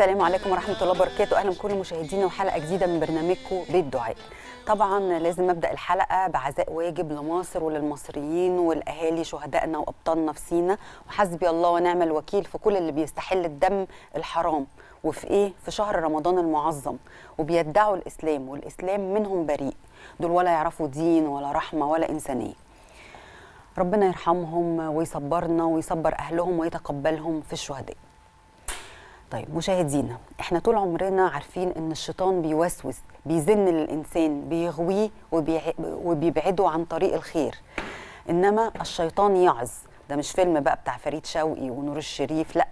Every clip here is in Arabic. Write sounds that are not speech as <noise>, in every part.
السلام عليكم ورحمه الله وبركاته اهلا بكل مشاهدينا وحلقه جديده من برنامجكم بالدعاء طبعا لازم ابدا الحلقه بعزاء واجب لمصر وللمصريين والاهالي شهدائنا وابطالنا في سينا وحسبي الله ونعم الوكيل في كل اللي بيستحل الدم الحرام وفي ايه في شهر رمضان المعظم وبيدعوا الاسلام والاسلام منهم بريء دول ولا يعرفوا دين ولا رحمه ولا انسانيه ربنا يرحمهم ويصبرنا ويصبر اهلهم ويتقبلهم في الشهداء طيب مشاهدينا احنا طول عمرنا عارفين ان الشيطان بيوسوس بيزن الانسان بيغويه وبيبعده عن طريق الخير انما الشيطان يعظ ده مش فيلم بقى بتاع فريد شوقي ونور الشريف لا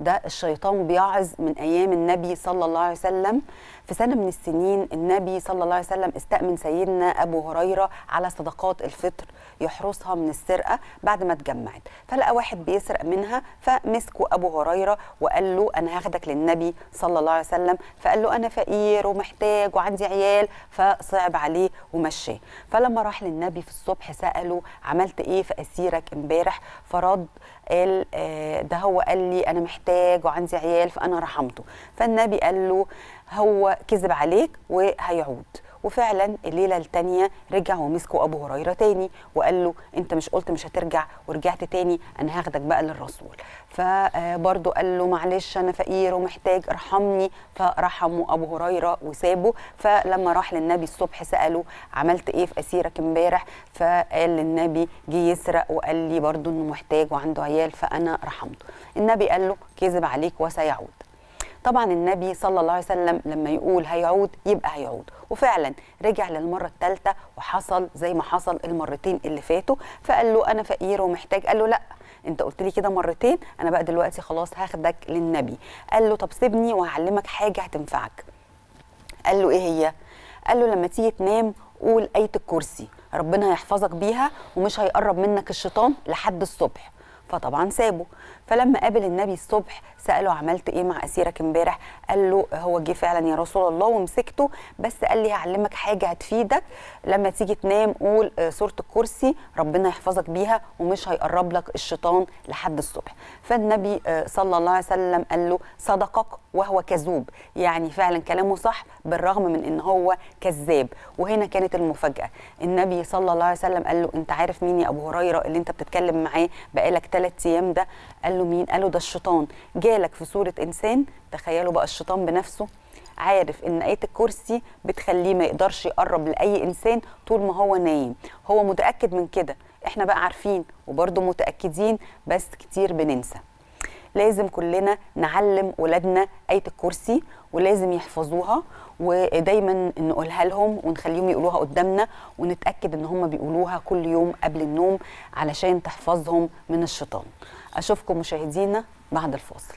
ده الشيطان بيعظ من ايام النبي صلى الله عليه وسلم في سنه من السنين النبي صلى الله عليه وسلم استأمن سيدنا ابو هريره على صدقات الفطر يحرسها من السرقه بعد ما اتجمعت فلقى واحد بيسرق منها فمسكه ابو هريره وقال له انا هاخدك للنبي صلى الله عليه وسلم فقال له انا فقير ومحتاج وعندي عيال فصعب عليه ومشاه فلما راح للنبي في الصبح ساله عملت ايه في اسيرك امبارح فرد قال آه، ده هو قال لي انا محتاج وعندي عيال فانا رحمته فالنبي قال له هو كذب عليك وهيعود وفعلا الليله الثانيه رجع ومسكوا ابو هريره تاني وقال له انت مش قلت مش هترجع ورجعت تاني انا هاخدك بقى للرسول فبرضه آه، قال له معلش انا فقير ومحتاج ارحمني فرحمه ابو هريره وسابه فلما راح للنبي الصبح ساله عملت ايه في اسيرك امبارح فقال للنبي جه يسرق وقال لي برضه انه محتاج وعنده عيال فانا رحمته النبي قال له كذب عليك وسيعود طبعا النبي صلى الله عليه وسلم لما يقول هيعود يبقى هيعود وفعلا رجع للمرة الثالثة وحصل زي ما حصل المرتين اللي فاتوا فقال له أنا فقير ومحتاج قال له لأ انت قلت لي كده مرتين انا بقى دلوقتي خلاص هاخدك للنبي قال له طب سيبني وهعلمك حاجه هتنفعك قال له ايه هي قال له لما تيجي تنام قول ايه الكرسي ربنا هيحفظك بيها ومش هيقرب منك الشيطان لحد الصبح فطبعا سابه فلما قابل النبي الصبح ساله عملت ايه مع اسيرك امبارح قال له هو جه فعلا يا رسول الله ومسكته بس قال لي هعلمك حاجه هتفيدك لما تيجي تنام قول سوره آه، الكرسي ربنا يحفظك بيها ومش هيقرب لك الشيطان لحد الصبح فالنبي آه، صلى الله عليه وسلم قال له صدقك وهو كذوب يعني فعلا كلامه صح بالرغم من ان هو كذاب وهنا كانت المفاجاه النبي صلى الله عليه وسلم قال له انت عارف مين يا ابو هريره اللي انت بتتكلم معاه بقالك ثلاث ايام ده قال له مين قال له ده الشيطان جاء جالك في صوره انسان تخيلوا بقى الشيطان بنفسه عارف ان ايه الكرسي بتخليه ما يقدرش يقرب لاي انسان طول ما هو نايم هو متاكد من كده احنا بقى عارفين وبرضه متاكدين بس كتير بننسى لازم كلنا نعلم ولادنا آية الكرسي ولازم يحفظوها ودايما نقولها لهم ونخليهم يقولوها قدامنا ونتأكد ان هم بيقولوها كل يوم قبل النوم علشان تحفظهم من الشيطان أشوفكم مشاهدينا بعد الفاصل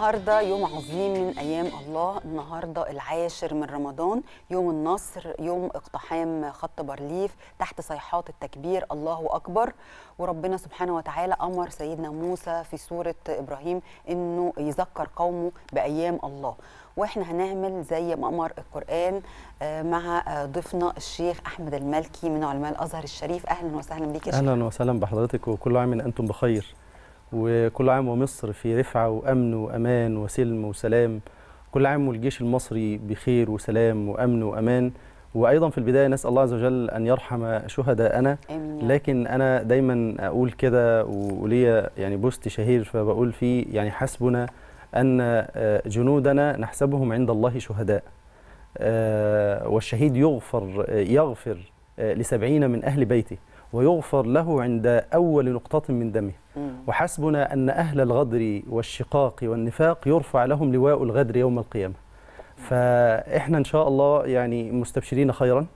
النهارده يوم عظيم من ايام الله النهارده العاشر من رمضان يوم النصر يوم اقتحام خط بارليف تحت صيحات التكبير الله اكبر وربنا سبحانه وتعالى امر سيدنا موسى في سوره ابراهيم انه يذكر قومه بايام الله واحنا هنعمل زي ما امر القران آه، مع آه، ضيفنا الشيخ احمد المالكي من علماء الازهر الشريف اهلا وسهلا بك يا شيخ اهلا وسهلا بحضرتك وكل عام انتم بخير وكل عام ومصر في رفعة وأمن وأمان وسلم وسلام كل عام والجيش المصري بخير وسلام وأمن وأمان وأيضا في البداية نسأل الله عز وجل أن يرحم أنا لكن أنا دايما أقول كده وليا يعني بوست شهير فبقول فيه يعني حسبنا أن آه، جنودنا نحسبهم عند الله شهداء آه، والشهيد يغفر آه، يغفر لسبعين من أهل بيته ويغفر له عند أول نقطة من دمه وحسبنا أن أهل الغدر والشقاق والنفاق يرفع لهم لواء الغدر يوم القيامة فإحنا إن شاء الله يعني مستبشرين خيرا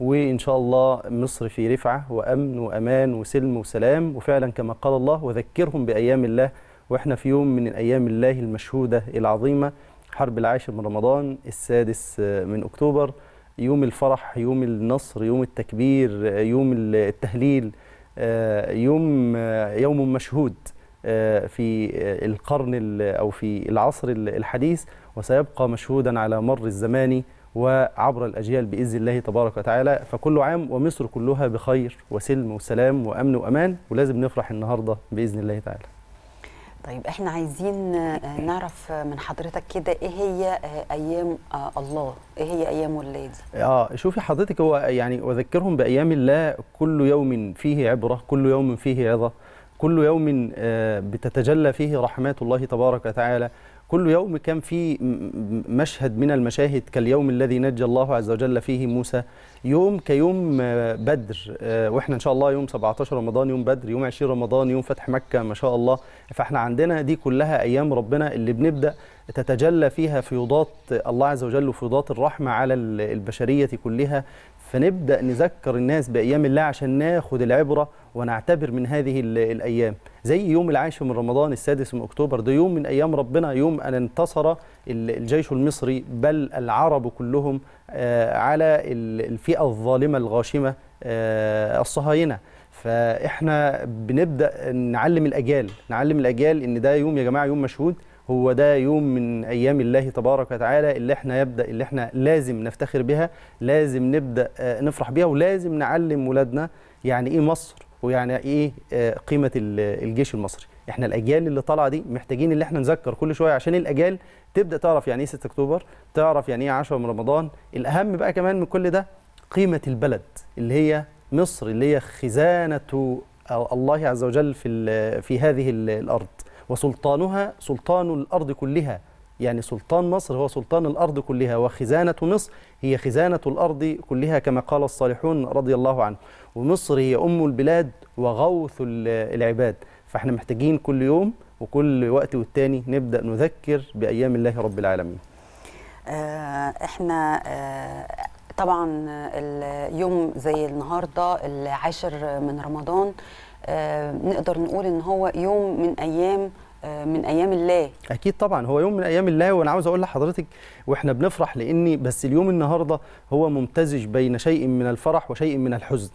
وإن شاء الله مصر في رفعة وأمن وأمان وسلم وسلام وفعلا كما قال الله وذكرهم بأيام الله وإحنا في يوم من أيام الله المشهودة العظيمة حرب العاشر من رمضان السادس من أكتوبر يوم الفرح يوم النصر يوم التكبير يوم التهليل آه، يوم آه، يوم مشهود آه، في القرن او في العصر الحديث وسيبقى مشهودا على مر الزمان وعبر الأجيال بإذن الله تبارك وتعالى فكل عام ومصر كلها بخير وسلم وسلام وأمن وأمان ولازم نفرح النهاردة بإذن الله تعالى طيب احنا عايزين آه، نعرف من حضرتك كده ايه هي آه، ايام آه، الله ايه هي ايام والليل اه شوفي حضرتك هو يعني اذكرهم بايام الله كل يوم فيه عبره كل يوم فيه عظه كل يوم بتتجلى فيه رحمات الله تبارك وتعالى كل يوم كان في مشهد من المشاهد كاليوم الذي نجى الله عز وجل فيه موسى يوم كيوم آه، بدر آه، واحنا ان شاء الله يوم 17 رمضان يوم بدر يوم 20 رمضان يوم فتح مكه ما شاء الله فاحنا عندنا دي كلها ايام ربنا اللي بنبدا تتجلى فيها فيوضات الله عز وجل وفيوضات الرحمه على البشريه كلها فنبدا نذكر الناس بايام الله عشان ناخد العبره ونعتبر من هذه الأيام زي يوم العاشر من رمضان السادس من أكتوبر ده يوم من أيام ربنا يوم أن انتصر الجيش المصري بل العرب كلهم آه، على الفئة الظالمة الغاشمة آه، الصهاينة فإحنا بنبدأ نعلم الأجيال نعلم الأجيال إن ده يوم يا جماعة يوم مشهود هو ده يوم من ايام الله تبارك وتعالى اللي احنا يبدا اللي احنا لازم نفتخر بها لازم نبدا آه، نفرح بها ولازم نعلم ولادنا يعني ايه مصر ويعني ايه آه، قيمه الجيش المصري احنا الاجيال اللي طالعه دي محتاجين اللي احنا نذكر كل شويه عشان الاجيال تبدا تعرف يعني ايه 6 اكتوبر تعرف يعني ايه 10 من رمضان الاهم بقى كمان من كل ده قيمه البلد اللي هي مصر اللي هي خزانه الله عز وجل في في هذه الارض وسلطانها سلطان الارض كلها يعني سلطان مصر هو سلطان الارض كلها وخزانه مصر هي خزانه الارض كلها كما قال الصالحون رضي الله عنه ومصر هي أم البلاد وغوث العباد فاحنا محتاجين كل يوم وكل وقت والتاني نبدأ نذكر بأيام الله رب العالمين آه، احنا آه، طبعا اليوم زي النهارده العاشر من رمضان آه، نقدر نقول ان هو يوم من ايام من ايام الله اكيد طبعا هو يوم من ايام الله وانا عاوز اقول لحضرتك واحنا بنفرح لاني بس اليوم النهارده هو ممتزج بين شيء من الفرح وشيء من الحزن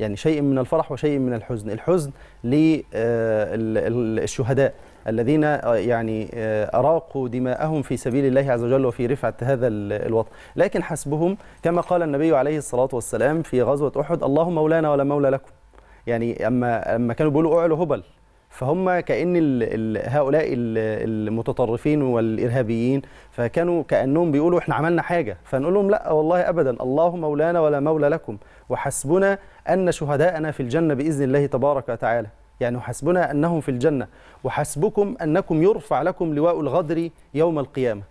يعني شيء من الفرح وشيء من الحزن الحزن للشهداء آه، الذين آه، يعني آه، أراقوا دماءهم في سبيل الله عز وجل وفي رفعة هذا الوطن لكن حسبهم كما قال النبي عليه الصلاة والسلام في غزوة أحد اللهم مولانا ولا مولى لكم يعني أما, أما كانوا بيقولوا أعلوا هبل فهم كأن الـ الـ هؤلاء المتطرفين والإرهابيين فكانوا كأنهم بيقولوا إحنا عملنا حاجة فنقول لهم لا والله أبدا الله مولانا ولا مولى لكم وحسبنا أن شهداءنا في الجنة بإذن الله تبارك وتعالى يعني حسبنا أنهم في الجنة وحسبكم أنكم يرفع لكم لواء الغدر يوم القيامة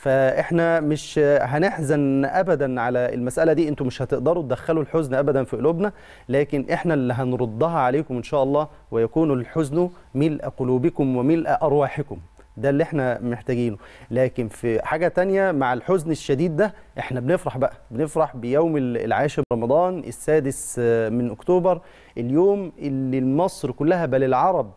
فاحنا مش هنحزن ابدا على المساله دي انتم مش هتقدروا تدخلوا الحزن ابدا في قلوبنا لكن احنا اللي هنردها عليكم ان شاء الله ويكون الحزن ملء قلوبكم وملء ارواحكم ده اللي احنا محتاجينه لكن في حاجه تانية مع الحزن الشديد ده احنا بنفرح بقى بنفرح بيوم العاشر رمضان السادس من اكتوبر اليوم اللي مصر كلها بل العرب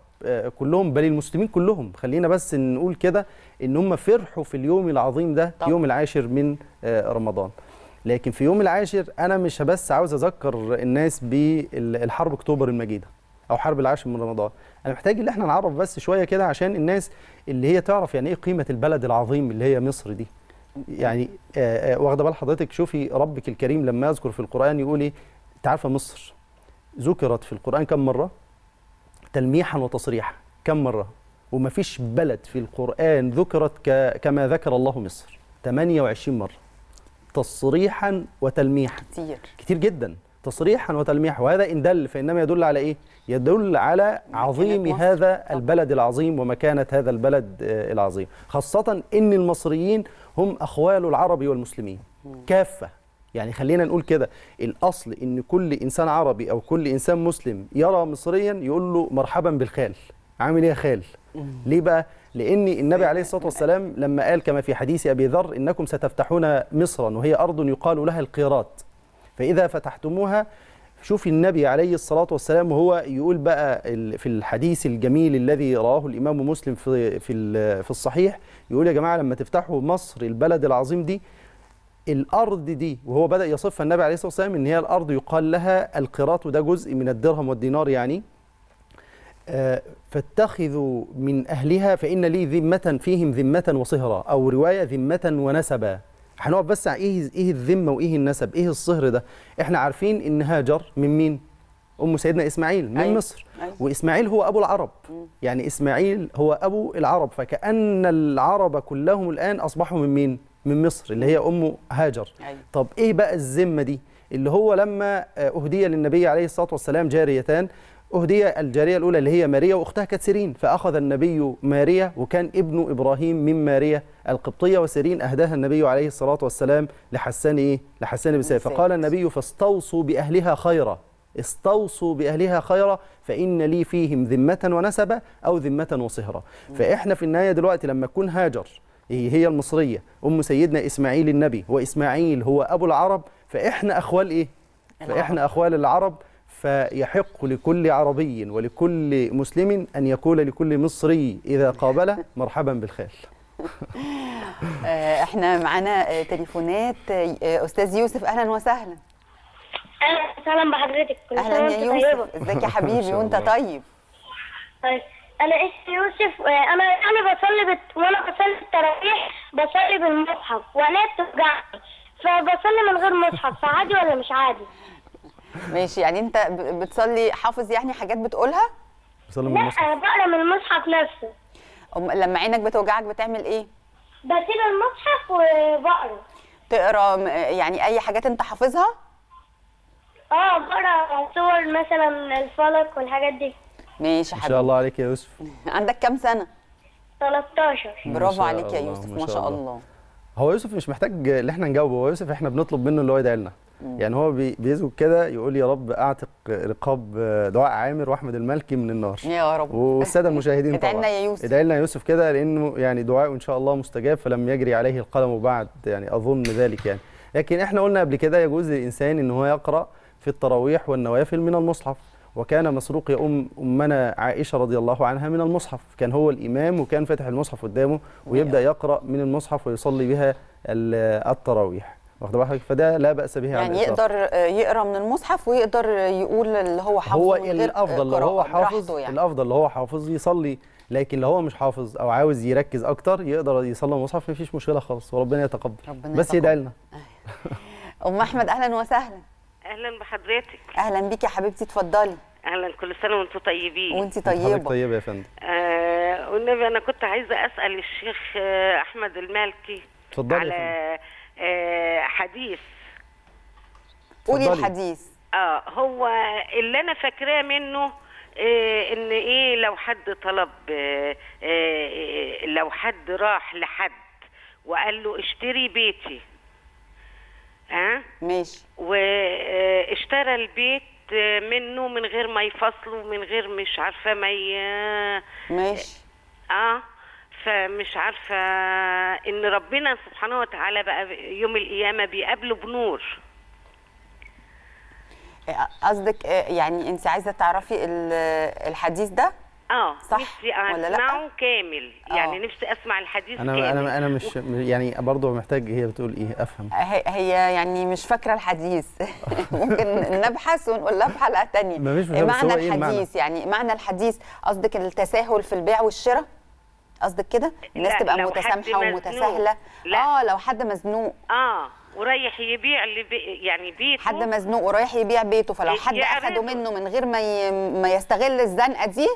كلهم بل المسلمين كلهم خلينا بس نقول كده ان هم فرحوا في اليوم العظيم ده طبعا. يوم العاشر من آه، رمضان لكن في يوم العاشر انا مش بس عاوز اذكر الناس بالحرب اكتوبر المجيده او حرب العاشر من رمضان انا محتاج ان احنا نعرف بس شويه كده عشان الناس اللي هي تعرف يعني ايه قيمه البلد العظيم اللي هي مصر دي يعني آه، آه، واخده بال حضرتك شوفي ربك الكريم لما يذكر في القران يقول ايه انت عارفه مصر ذكرت في القران كم مره تلميحا وتصريحا كم مرة ومفيش بلد في القرآن ذكرت كما ذكر الله مصر 28 مرة تصريحا وتلميحا كتير كتير جدا تصريحا وتلميحا وهذا إن دل فإنما يدل على إيه؟ يدل على عظيم هذا البلد العظيم ومكانة هذا البلد آه، العظيم خاصة إن المصريين هم أخوال العرب والمسلمين كافة يعني خلينا نقول كده الاصل ان كل انسان عربي او كل انسان مسلم يرى مصريا يقول له مرحبا بالخال عامل ايه يا خال ليه بقى لان النبي عليه الصلاه <laughs> والسلام لما قال كما في حديث ابي ذر انكم ستفتحون مصرا وهي ارض يقال لها القيرات فاذا فتحتموها شوف النبي عليه الصلاة والسلام وهو يقول بقى في الحديث الجميل الذي رواه الإمام مسلم في في في الصحيح يقول يا جماعة لما تفتحوا مصر البلد العظيم دي الارض دي وهو بدا يصفها النبي عليه الصلاه والسلام ان هي الارض يقال لها القراط وده جزء من الدرهم والدينار يعني آه، فاتخذوا من اهلها فان لي ذمه فيهم ذمه وصهرا او روايه ذمه ونسبا هنقف بس على ايه ايه الذمه وايه النسب ايه الصهر ده احنا عارفين ان هاجر من مين ام سيدنا اسماعيل من أيوة. مصر أيوة. واسماعيل هو ابو العرب م. يعني اسماعيل هو ابو العرب فكان العرب كلهم الان اصبحوا من مين من مصر اللي هي امه هاجر أيوة. طب ايه بقى الذمه دي اللي هو لما اهدي للنبي عليه الصلاه والسلام جاريتان اهدي الجاريه الاولى اللي هي ماريا واختها سيرين فاخذ النبي ماريا وكان ابن ابراهيم من ماريا القبطيه وسيرين اهداها النبي عليه الصلاه والسلام لحسان ايه لحسان بن سيرين فقال النبي فاستوصوا باهلها خيرا استوصوا بأهلها خيرا فإن لي فيهم ذمة ونسبة أو ذمة وصهرة فإحنا في النهاية دلوقتي لما تكون هاجر إيه، هي المصرية أم سيدنا إسماعيل النبي وإسماعيل هو أبو العرب فإحنا أخوال إيه؟ فإحنا أخوال العرب فيحق لكل عربي ولكل مسلم أن يقول لكل مصري إذا قابل مرحبا بالخال <laughs> آه، احنا معانا آه، تليفونات آه، استاذ يوسف اهلا وسهلا اهلا وسهلا بحضرتك اهلا يا يوسف ازيك يا <laughs> حبيبي وانت طيب طيب انا اسمي يوسف آه، انا يعني بصلي بت... وانا بصلي التراويح بصلي بالمصحف وانا بتوجعني فبصلي من غير مصحف فعادي ولا مش عادي ماشي يعني انت بتصلي حافظ يعني حاجات بتقولها بصلي من المصحف لا انا بقرا من المصحف نفسه أم... لما عينك بتوجعك بتعمل ايه بسيب المصحف وبقرا تقرا يعني اي حاجات انت حافظها اه بقرا صور مثلا الفلك والحاجات دي ماشي حبيبي ما شاء الله عليك يا يوسف <laughs> عندك كام سنه 13 برافو عليك يا يوسف ما شاء الله. هو يوسف مش محتاج ان احنا نجاوبه هو يوسف احنا بنطلب منه اللي هو يدعي لنا يعني هو بيزوج كده يقول يا رب اعتق رقاب آه، دعاء عامر واحمد المالكي من النار يا رب والساده المشاهدين طبعا ادعي لنا يا يوسف ادعي لنا يا يوسف كده لانه يعني دعاء ان شاء الله مستجاب فلم يجري عليه القلم بعد يعني اظن ذلك يعني لكن احنا قلنا قبل كده يجوز للانسان ان هو يقرا في التراويح والنوافل من المصحف وكان مسروق يؤم أمنا عائشة رضي الله عنها من المصحف كان هو الإمام وكان فاتح المصحف قدامه ويبدأ يقرأ من المصحف ويصلي بها التراويح واخد بالك فده لا باس به يعني يقدر يقرا من المصحف ويقدر يقول اللي هو حافظ هو الافضل اللي هو حافظ يعني. الافضل اللي هو حافظ يصلي لكن لو هو مش حافظ او عاوز يركز اكتر يقدر يصلي المصحف مفيش مشكله خالص وربنا يتقبل ربنا بس يدعي لنا آه. ام احمد اهلا وسهلا اهلا بحضرتك اهلا بيكي يا حبيبتي اتفضلي اهلا كل سنه وانتم طيبين وانت طيبه حضرتك طيبه يا فندم آه والنبي انا كنت عايزه اسال الشيخ آه، احمد المالكي اتفضلي على آه حديث قولي الحديث اه هو اللي انا فاكراه منه آه ان ايه لو حد طلب آه آه لو حد راح لحد وقال له اشتري بيتي ها أه؟ ماشي واشترى البيت منه من غير ما يفصله من غير مش عارفه ما ي... ماشي اه فمش عارفه ان ربنا سبحانه وتعالى بقى يوم القيامه بيقابله بنور قصدك يعني انت عايزه تعرفي الحديث ده اه صح نفسي ولا لا كامل يعني أوه. نفسي اسمع الحديث أنا كامل انا انا مش يعني برضه محتاج هي بتقول ايه افهم هي يعني مش فاكره الحديث <laughs> ممكن نبحث ونقول لها في حلقه ثانيه معنى الحديث إيه المعنى؟ يعني معنى الحديث قصدك التساهل في البيع والشراء قصدك كده الناس تبقى متسامحه ومتساهله اه لو حد مزنوق اه ورايح يبيع اللي بي يعني بيته حد مزنوق ورايح يبيع بيته فلو إيه، حد اخده منه من غير ما ي... ما يستغل الزنقه دي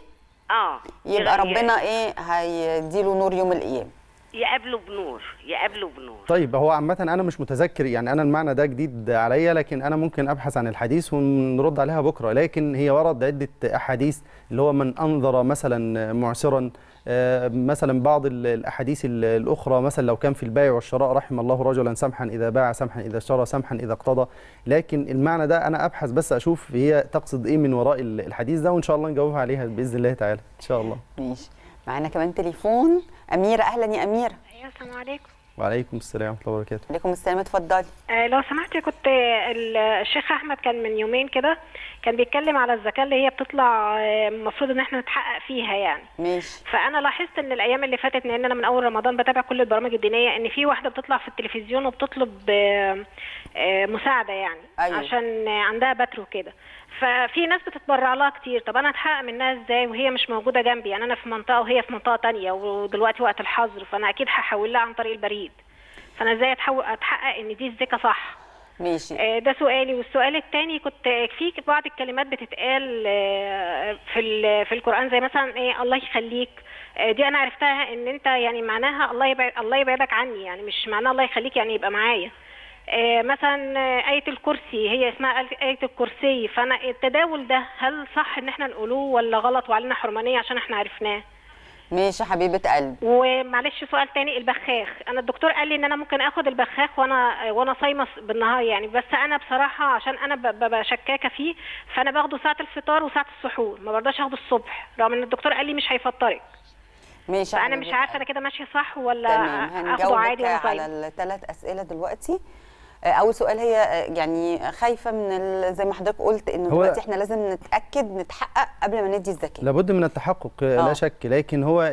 اه يبقى ربنا ايه هيديله نور يوم القيامه يقابله بنور يقابله بنور طيب هو عامة أنا مش متذكر يعني أنا المعنى ده جديد عليا لكن أنا ممكن أبحث عن الحديث ونرد عليها بكرة لكن هي ورد عدة أحاديث اللي هو من أنظر مثلا معسرا آه، مثلا بعض الاحاديث الاخرى مثلا لو كان في البيع والشراء رحم الله رجلا سمحا اذا باع سمحا اذا اشترى سمحا اذا اقتضى لكن المعنى ده انا ابحث بس اشوف هي تقصد ايه من وراء الحديث ده وان شاء الله نجاوبها عليها باذن الله تعالى ان شاء الله ماشي معانا كمان تليفون اميره اهلا يا اميره ايوه السلام عليكم وعليكم السلام ورحمه الله وبركاته وعليكم السلام اتفضلي آه لو سمحتي كنت الشيخ احمد كان من يومين كده كان بيتكلم على الزكاه اللي هي بتطلع آه، المفروض ان احنا نتحقق فيها يعني ماشي فانا لاحظت ان الايام اللي فاتت لان انا من اول رمضان بتابع كل البرامج الدينيه ان في واحده بتطلع في التلفزيون وبتطلب آه، آه، مساعده يعني أيوه. عشان عندها بتر وكده ففي ناس بتتبرع لها كتير طب انا اتحقق منها ازاي وهي مش موجوده جنبي يعني انا في منطقه وهي في منطقه تانية ودلوقتي وقت الحظر فانا اكيد هحول لها عن طريق البريد فانا ازاي اتحقق ان دي الزكاه صح ماشي آه، ده سؤالي والسؤال الثاني كنت في بعض الكلمات بتتقال آه، في في القران زي مثلا ايه الله يخليك آه، دي انا عرفتها ان انت يعني معناها الله يبعد الله يبعدك عني يعني مش معناها الله يخليك يعني يبقى معايا آه، مثلا آه، آية الكرسي هي اسمها آية الكرسي فأنا التداول ده هل صح إن احنا نقولوه ولا غلط وعلينا حرمانية عشان احنا عرفناه؟ ماشي حبيبه قلب ومعلش سؤال تاني البخاخ انا الدكتور قال لي ان انا ممكن اخد البخاخ وانا وانا صايمه بالنهار يعني بس انا بصراحه عشان انا ببقى شكاكه فيه فانا باخده ساعه الفطار وساعه السحور ما برضاش اخده الصبح رغم ان الدكتور قال لي مش هيفطرك ماشي انا مش عارفه انا كده ماشيه صح ولا اخده عادي وانا صايمه على الثلاث اسئله دلوقتي آه، اول سؤال هي آه، يعني خايفه من زي ما حضرتك قلت انه دلوقتي احنا لازم نتاكد نتحقق قبل ما ندي الزكاه لابد من التحقق آه. لا آه. شك لكن هو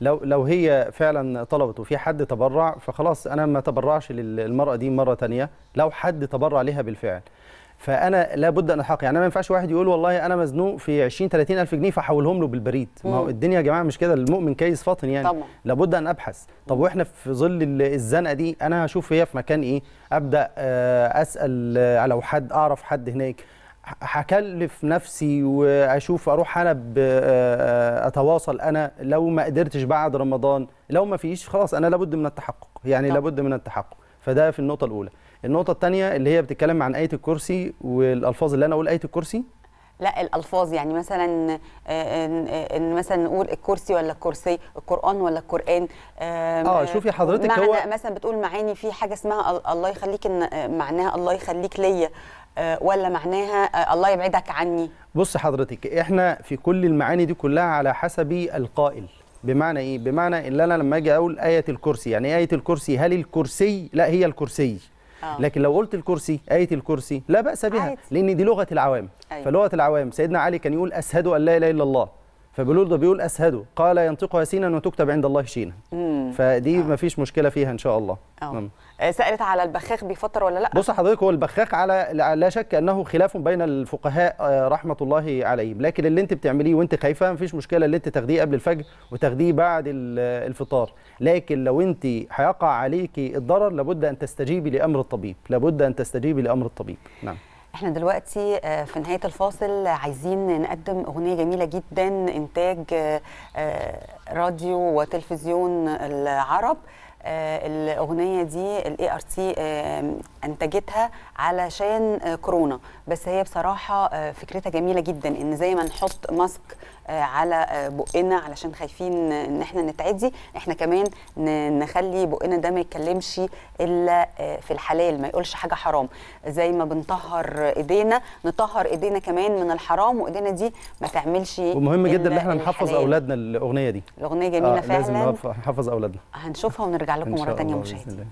لو لو هي فعلا طلبت وفي حد تبرع فخلاص انا ما تبرعش للمراه دي مره ثانيه لو حد تبرع لها بالفعل فانا لابد ان الحق يعني ما ينفعش واحد يقول والله انا مزنوق في 20 30 الف جنيه فحولهم له بالبريد ما هو الدنيا يا جماعه مش كده المؤمن كيس فاطن يعني طبعا. لابد ان ابحث طب واحنا في ظل الزنقه دي انا هشوف هي في مكان ايه ابدا آه، اسال على آه، حد اعرف حد هناك هكلف نفسي واشوف اروح انا آه، اتواصل انا لو ما قدرتش بعد رمضان لو ما فيش خلاص انا لابد من التحقق يعني طبعا. لابد من التحقق فده في النقطه الاولى النقطه الثانيه اللي هي بتتكلم عن ايه الكرسي والالفاظ اللي انا اقول ايه الكرسي لا الالفاظ يعني مثلا آه، آه، ان مثلا نقول الكرسي ولا الكرسي القران ولا القران اه شوفي حضرتك معنى هو مثلا بتقول معاني في حاجه اسمها الله يخليك آه، معناها الله يخليك ليا ولا معناها الله يبعدك عني بص حضرتك احنا في كل المعاني دي كلها على حسب القائل بمعنى ايه بمعنى ان انا لما اجي اقول ايه الكرسي يعني ايه, آية الكرسي هل الكرسي لا هي الكرسي أوه. لكن لو قلت الكرسي آية الكرسي لا بأس بها لأن دي لغة العوام أيوة. فلغة العوام سيدنا علي كان يقول أسهد أن لا إله إلا الله فبيقول ده بيقول أشهد قال ينطقها سينا وتكتب عند الله شينا فدي آه. ما فيش مشكلة فيها إن شاء الله أوه. نعم. آه، سالت على البخاخ بيفطر ولا لا بص حضرتك هو البخاخ على لا شك انه خلاف بين الفقهاء آه، رحمه الله عليهم لكن اللي انت بتعمليه وانت خايفه مفيش مشكله اللي انت تاخديه قبل الفجر وتاخديه بعد آه، الفطار لكن لو انت هيقع عليكي الضرر لابد ان تستجيبي لامر الطبيب لابد ان تستجيبي لامر الطبيب نعم احنا دلوقتي في نهايه الفاصل عايزين نقدم اغنيه جميله جدا انتاج راديو وتلفزيون العرب آه، الاغنيه دي الاي ار آه، تي انتجتها علشان آه، كورونا بس هي بصراحه فكرتها جميله جدا ان زي ما نحط ماسك آه، على آه، بقنا علشان خايفين ان احنا نتعدي احنا كمان نخلي بقنا ده ما يتكلمش الا آه، في الحلال ما يقولش حاجه حرام زي ما بنطهر ايدينا نطهر ايدينا كمان من الحرام وايدينا دي ما تعملش ومهم جدا ان احنا نحفظ اولادنا الاغنيه دي الاغنيه جميله آه فعلا لازم نحفظ اولادنا هنشوفها ونرجع لكم مره ثانيه مشاهدينا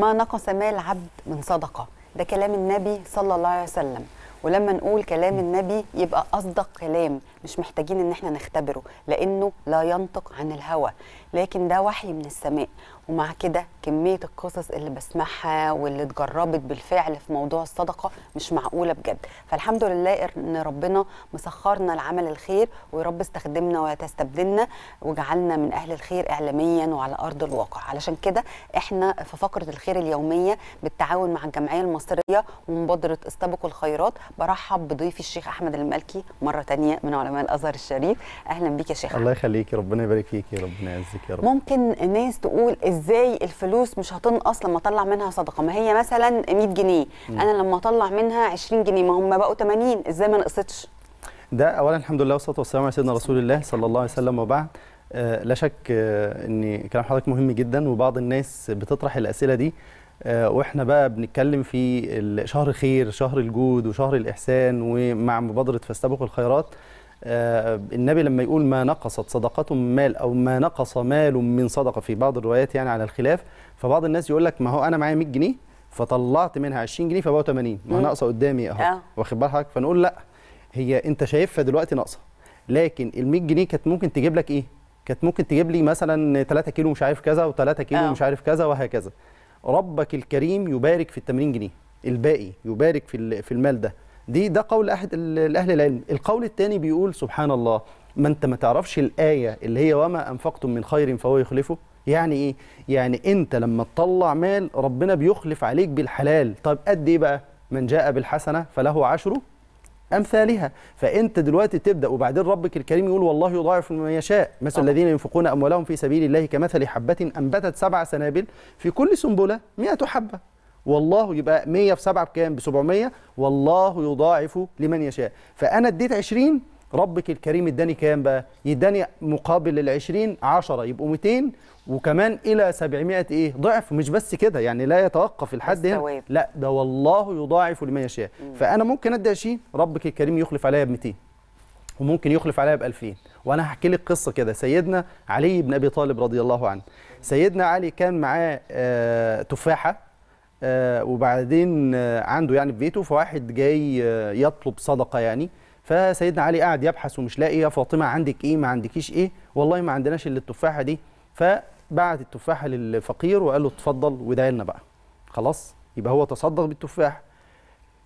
ما نقص مال عبد من صدقه ده كلام النبي صلى الله عليه وسلم ولما نقول كلام النبي يبقى اصدق كلام مش محتاجين ان احنا نختبره لانه لا ينطق عن الهوى لكن ده وحي من السماء ومع كده كميه القصص اللي بسمعها واللي اتجربت بالفعل في موضوع الصدقه مش معقوله بجد فالحمد لله ان ربنا مسخرنا لعمل الخير ويا رب استخدمنا ويتستبدلنا وجعلنا من اهل الخير اعلاميا وعلى ارض الواقع علشان كده احنا في فقره الخير اليوميه بالتعاون مع الجمعيه المصريه ومبادره استبقوا الخيرات برحب بضيفي الشيخ احمد المالكي مره ثانيه من على علماء الازهر الشريف اهلا بيك يا شيخ الله يخليكي ربنا يبارك فيك يا ربنا يعزك يا رب ممكن الناس تقول ازاي الفلوس مش هتنقص لما اطلع منها صدقه ما هي مثلا 100 جنيه م. انا لما اطلع منها 20 جنيه ما هم بقوا 80 ازاي ما نقصتش ده اولا الحمد لله والصلاه والسلام على سيدنا رسول الله صلى الله عليه وسلم وبعد آه لا شك آه ان كلام حضرتك مهم جدا وبعض الناس بتطرح الاسئله دي آه واحنا بقى بنتكلم في شهر خير شهر الجود وشهر الاحسان ومع مبادره فاستبقوا الخيرات آه، النبي لما يقول ما نقصت صدقة مال أو ما نقص مال من صدقة في بعض الروايات يعني على الخلاف فبعض الناس يقول لك ما هو أنا معايا 100 جنيه فطلعت منها 20 جنيه فبقوا 80 ما ناقصة قدامي أهو آه. واخد بالك فنقول لا هي أنت شايفها دلوقتي ناقصة لكن ال 100 جنيه كانت ممكن تجيب لك إيه؟ كانت ممكن تجيب لي مثلا 3 كيلو مش عارف كذا و3 كيلو آه. مش عارف كذا وهكذا ربك الكريم يبارك في ال 80 جنيه الباقي يبارك في في المال ده دي ده قول احد الاهل العلم القول الثاني بيقول سبحان الله ما انت ما تعرفش الايه اللي هي وما انفقتم من خير فهو يخلفه يعني ايه يعني انت لما تطلع مال ربنا بيخلف عليك بالحلال طب قد ايه بقى من جاء بالحسنه فله عشره امثالها فانت دلوقتي تبدا وبعدين ربك الكريم يقول والله يضاعف من يشاء مثل الذين ينفقون اموالهم في سبيل الله كمثل حبه انبتت سبع سنابل في كل سنبله 100 حبه والله يبقى 100 في 7 بكام ب 700 والله يضاعف لمن يشاء فانا اديت 20 ربك الكريم اداني كام بقى يداني مقابل ال 20 10 يبقوا 200 وكمان الى 700 ايه ضعف مش بس كده يعني لا يتوقف الحد هنا لا ده والله يضاعف لمن يشاء فانا ممكن ادي 20 ربك الكريم يخلف عليا ب 200 وممكن يخلف عليا ب 2000 وانا هحكي لك قصه كده سيدنا علي بن ابي طالب رضي الله عنه سيدنا علي كان معاه آه، تفاحه آه، وبعدين آه، عنده يعني في بيته فواحد جاي آه، يطلب صدقه يعني فسيدنا علي قاعد يبحث ومش لاقي يا فاطمه عندك ايه ما عندكيش ايه والله ما عندناش الا التفاحه دي فبعت التفاحه للفقير وقال له اتفضل وادعي لنا بقى خلاص يبقى هو تصدق بالتفاح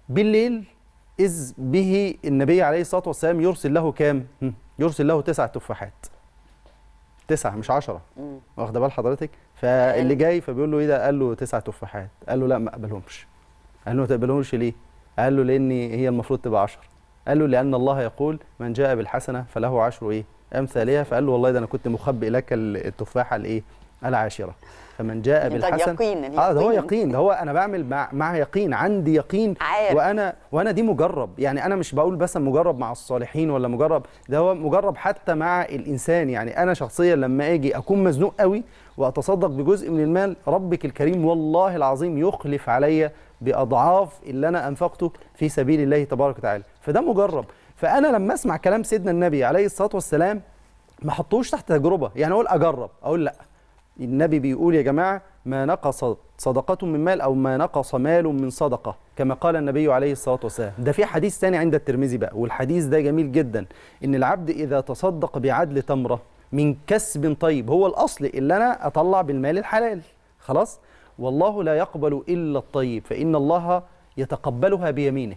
بالليل إذ به النبي عليه الصلاة والسلام يرسل له كام؟ يرسل له تسع تفاحات تسعة مش عشرة واخدة بال حضرتك؟ فاللي جاي فبيقول له ايه ده قال له تسع تفاحات قال له لا ما اقبلهمش قال له ما تقبلهمش ليه قال له لان هي المفروض تبقى 10 قال له لان الله يقول من جاء بالحسنه فله عشر ايه امثالها فقال له والله ده انا كنت مخبئ لك التفاحه الايه العاشره فمن جاء يعني طيب بالحسن يقين يقين. يعني اه ده هو يقين ده هو انا بعمل مع, مع يقين عندي يقين عارف. وانا وانا دي مجرب يعني انا مش بقول بس مجرب مع الصالحين ولا مجرب ده هو مجرب حتى مع الانسان يعني انا شخصيا لما اجي اكون مزنوق قوي واتصدق بجزء من المال ربك الكريم والله العظيم يخلف عليا باضعاف اللي انا انفقته في سبيل الله تبارك وتعالى فده مجرب فانا لما اسمع كلام سيدنا النبي عليه الصلاه والسلام ما حطوش تحت تجربه يعني اقول اجرب اقول لا النبي بيقول يا جماعة ما نقص صدقة من مال أو ما نقص مال من صدقة كما قال النبي عليه الصلاة والسلام ده في حديث ثاني عند الترمذي بقى والحديث ده جميل جدا إن العبد إذا تصدق بعدل تمرة من كسب طيب هو الأصل إلا أنا أطلع بالمال الحلال خلاص والله لا يقبل إلا الطيب فإن الله يتقبلها بيمينه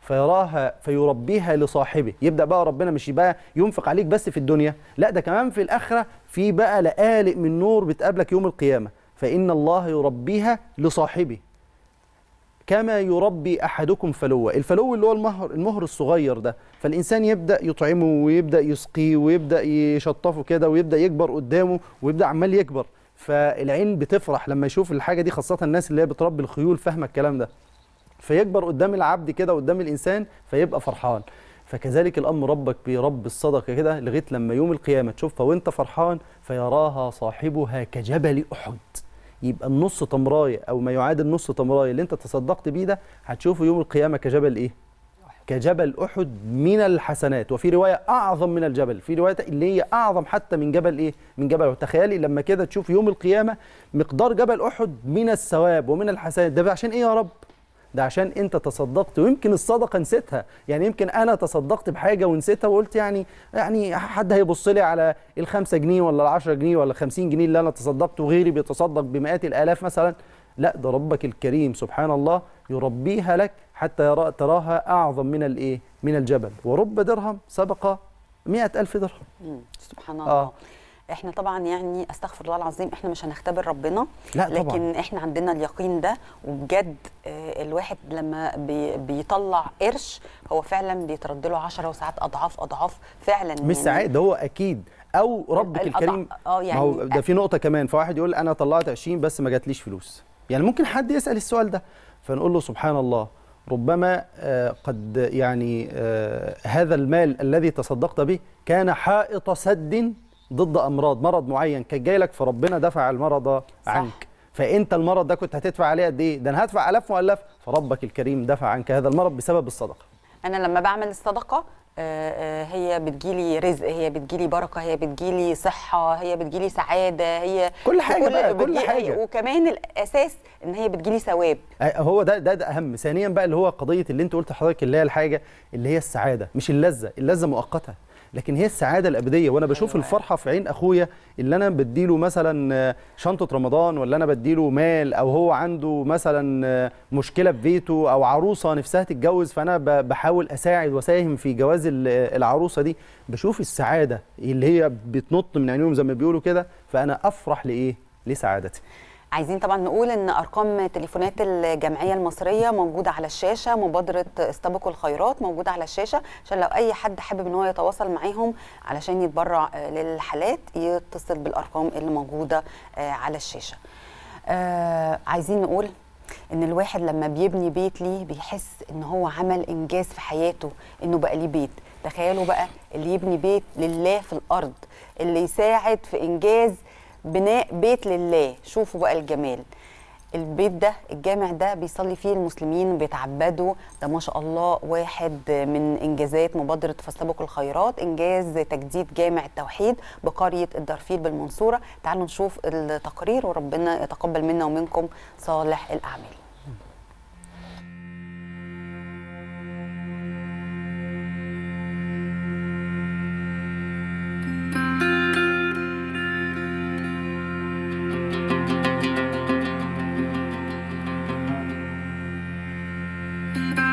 فيراها فيربيها لصاحبه يبدا بقى ربنا مش بقى ينفق عليك بس في الدنيا لا ده كمان في الاخره في بقى لقالق من نور بتقابلك يوم القيامه فان الله يربيها لصاحبه كما يربي احدكم فلوه الفلو اللي هو المهر المهر الصغير ده فالانسان يبدا يطعمه ويبدا يسقيه ويبدا يشطفه كده ويبدا يكبر قدامه ويبدا عمال يكبر فالعين بتفرح لما يشوف الحاجه دي خاصه الناس اللي هي بتربي الخيول فاهمه الكلام ده فيكبر قدام العبد كده قدام الانسان فيبقى فرحان فكذلك الامر ربك برب الصدقه كده لغايه لما يوم القيامه تشوفها وانت فرحان فيراها صاحبها كجبل احد يبقى النص تمرايه او ما يعادل نص تمرايه اللي انت تصدقت بيه ده هتشوفه يوم القيامه كجبل ايه كجبل احد من الحسنات وفي روايه اعظم من الجبل في روايه اللي هي اعظم حتى من جبل ايه من جبل تخيلي لما كده تشوف يوم القيامه مقدار جبل احد من الثواب ومن الحسنات ده عشان ايه يا رب ده عشان انت تصدقت ويمكن الصدقه نسيتها يعني يمكن انا تصدقت بحاجه ونسيتها وقلت يعني يعني حد هيبص لي على 5 جنيه ولا 10 جنيه ولا 50 جنيه اللي انا تصدقت وغيري بيتصدق بمئات الالاف مثلا لا ده ربك الكريم سبحان الله يربيها لك حتى تراها اعظم من الايه من الجبل ورب درهم سبق مئة ألف درهم سبحان آه. الله آه. احنا طبعا يعني استغفر الله العظيم احنا مش هنختبر ربنا لا لكن طبعا. احنا عندنا اليقين ده وبجد آه، الواحد لما بيطلع قرش هو فعلا بيترد له 10 وساعات اضعاف اضعاف فعلا مش يعني ساعات ده هو اكيد او ربك الكريم اه يعني ما هو ده في نقطه كمان فواحد يقول انا طلعت 20 بس ما جاتليش فلوس يعني ممكن حد يسال السؤال ده فنقول له سبحان الله ربما آه، قد يعني آه، هذا المال الذي تصدقت به كان حائط سد ضد امراض مرض معين كان جاي لك فربنا دفع المرض عنك فانت المرض ده كنت هتدفع عليه قد ايه ده انا هدفع الاف مؤلف فربك الكريم دفع عنك هذا المرض بسبب الصدقه انا لما بعمل الصدقه آه، آه، هي بتجيلي رزق هي بتجيلي بركه هي بتجيلي صحه هي بتجيلي سعاده هي كل حاجه كل, بقى كل حاجه وكمان الاساس ان هي بتجيلي ثواب هو ده, ده ده اهم ثانيا بقى اللي هو قضيه اللي انت قلت لحضرتك اللي هي الحاجه اللي هي السعاده مش اللذه اللذه مؤقته لكن هي السعاده الابديه وانا بشوف أيوة،, أيوة الفرحه في عين اخويا اللي انا بديله مثلا شنطه رمضان ولا انا بديله مال او هو عنده مثلا مشكله في بيته او عروسه نفسها تتجوز فانا بحاول اساعد واساهم في جواز العروسه دي بشوف السعاده اللي هي بتنط من عينيهم زي ما بيقولوا كده فانا افرح لايه لسعادتي عايزين طبعا نقول ان ارقام تليفونات الجمعيه المصريه موجوده على الشاشه مبادره استبقوا الخيرات موجوده على الشاشه عشان لو اي حد حابب ان هو يتواصل معاهم علشان يتبرع آه، للحالات يتصل بالارقام اللي موجوده آه، على الشاشه آه، عايزين نقول ان الواحد لما بيبني بيت ليه بيحس ان هو عمل انجاز في حياته انه بقى ليه بيت تخيلوا بقى اللي يبني بيت لله في الارض اللي يساعد في انجاز بناء بيت لله شوفوا بقى الجمال البيت ده الجامع ده بيصلي فيه المسلمين بيتعبدوا ده ما شاء الله واحد من انجازات مبادره فاستبق الخيرات انجاز تجديد جامع التوحيد بقريه الدرفيل بالمنصوره تعالوا نشوف التقرير وربنا يتقبل منا ومنكم صالح الاعمال Thank you.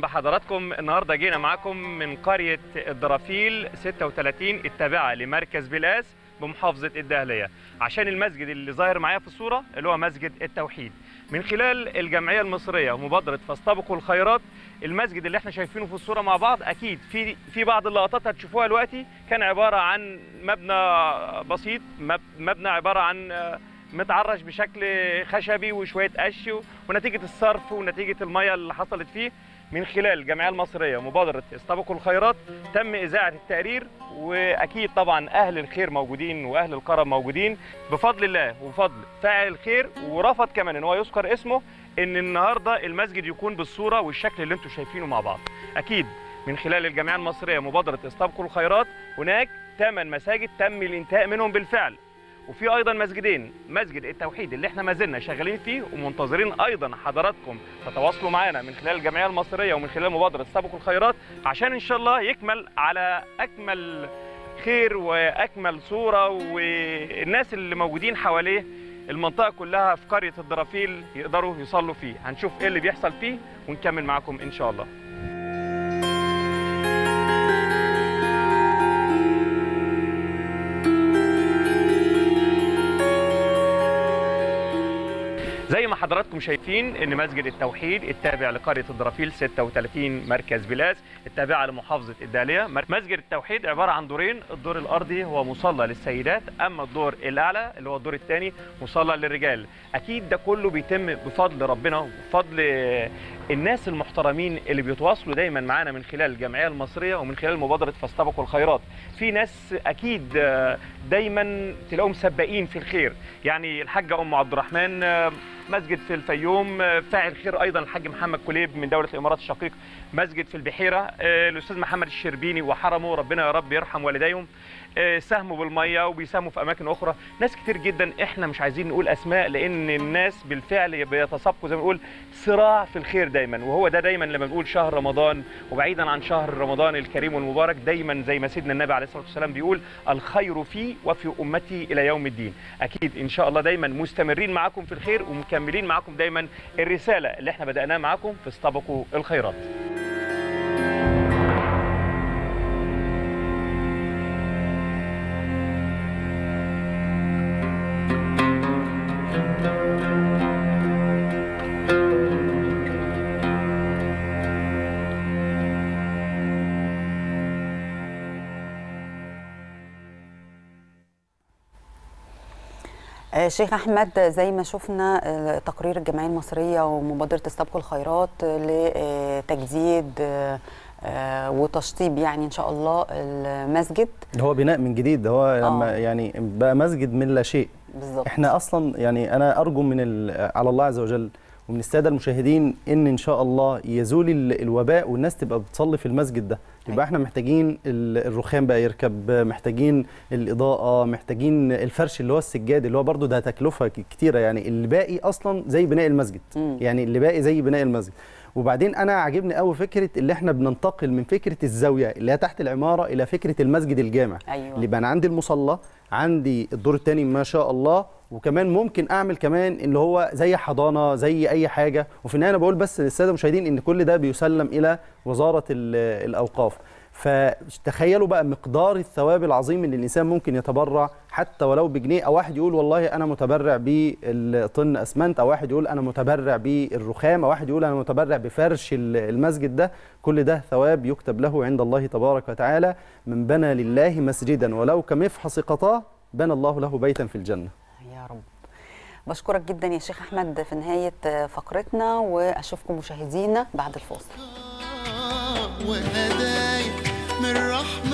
بحضراتكم النهارده جينا معاكم من قريه الدرافيل 36 التابعه لمركز بلاس بمحافظه الدهليه عشان المسجد اللي ظاهر معايا في الصوره اللي هو مسجد التوحيد من خلال الجمعيه المصريه ومبادره فاستبقوا الخيرات المسجد اللي احنا شايفينه في الصوره مع بعض اكيد في في بعض اللقطات هتشوفوها دلوقتي كان عباره عن مبنى بسيط مبنى عباره عن متعرش بشكل خشبي وشويه قش ونتيجه الصرف ونتيجه الميه اللي حصلت فيه من خلال الجمعيه المصريه مبادره استبقوا الخيرات تم اذاعه التقرير واكيد طبعا اهل الخير موجودين واهل الكرم موجودين بفضل الله وبفضل فاعل الخير ورفض كمان ان هو يذكر اسمه ان النهارده المسجد يكون بالصوره والشكل اللي انتم شايفينه مع بعض اكيد من خلال الجمعيه المصريه مبادره استبقوا الخيرات هناك ثمان مساجد تم الانتهاء منهم بالفعل وفي ايضا مسجدين مسجد التوحيد اللي احنا ما زلنا شغالين فيه ومنتظرين ايضا حضراتكم تتواصلوا معانا من خلال الجمعيه المصريه ومن خلال مبادره سابق الخيرات عشان ان شاء الله يكمل على اكمل خير واكمل صوره والناس اللي موجودين حواليه المنطقه كلها في قريه الدرافيل يقدروا يصلوا فيه هنشوف ايه اللي بيحصل فيه ونكمل معاكم ان شاء الله حضراتكم شايفين ان مسجد التوحيد التابع لقريه الدرافيل 36 مركز بلاس التابعه لمحافظه الداليه مسجد التوحيد عباره عن دورين الدور الارضي هو مصلى للسيدات اما الدور الاعلى اللي هو الدور الثاني مصلى للرجال اكيد ده كله بيتم بفضل ربنا وبفضل الناس المحترمين اللي بيتواصلوا دايما معانا من خلال الجمعيه المصريه ومن خلال مبادره فاستبقوا الخيرات في ناس اكيد آه، دايما تلاقوهم سباقين في الخير يعني الحاجه ام عبد الرحمن آه، مسجد في الفيوم آه، فاعل خير ايضا الحاج محمد كليب من دوله الامارات الشقيق مسجد في البحيره الاستاذ محمد الشربيني وحرمه ربنا يا رب يرحم والديهم آه، ساهموا بالميه وبيساهموا في اماكن اخرى ناس كتير جدا احنا مش عايزين نقول اسماء لان الناس بالفعل بيتسابقوا زي ما بنقول صراع في الخير دايما وهو ده دايما لما بنقول شهر رمضان وبعيدا عن شهر رمضان الكريم والمبارك دايما زي ما سيدنا النبي عليه الصلاه والسلام بيقول الخير في وفي امتي الى يوم الدين اكيد ان شاء الله دايما مستمرين معاكم في الخير ومكملين معاكم دايما الرساله اللي احنا بداناها معاكم في استبقوا الخيرات شيخ احمد زي ما شفنا آه، تقرير الجمعيه المصريه ومبادره السبق الخيرات لتجديد آه، آه، وتشطيب يعني ان شاء الله المسجد هو بناء من جديد هو لما آه. يعني بقى مسجد من لا شيء بالظبط احنا اصلا يعني انا ارجو من على الله عز وجل ومن الساده المشاهدين ان ان شاء الله يزول الوباء والناس تبقى بتصلي في المسجد ده يبقى احنا محتاجين الرخام بقى يركب محتاجين الاضاءه محتاجين الفرش اللي هو السجاد اللي هو برده ده تكلفه كتيره يعني اللي باقي اصلا زي بناء المسجد م. يعني اللي باقي زي بناء المسجد وبعدين انا عاجبني قوي فكره اللي احنا بننتقل من فكره الزاويه اللي هي تحت العماره الى فكره المسجد الجامع أيوة. اللي بقى انا عندي المصلى عندي الدور الثاني ما شاء الله وكمان ممكن اعمل كمان اللي هو زي حضانه زي اي حاجه وفي النهايه انا بقول بس للساده المشاهدين ان كل ده بيسلم الى وزاره الاوقاف فتخيلوا بقى مقدار الثواب العظيم اللي الانسان ممكن يتبرع حتى ولو بجنيه او واحد يقول والله انا متبرع بالطن اسمنت او واحد يقول انا متبرع بالرخام او واحد يقول انا متبرع بفرش المسجد ده كل ده ثواب يكتب له عند الله تبارك وتعالى من بنى لله مسجدا ولو كمفحص قطاه بنى الله له بيتا في الجنه بشكرك جدا يا شيخ احمد في نهايه آه، فقرتنا واشوفكم مشاهدينا بعد الفاصل من رحمه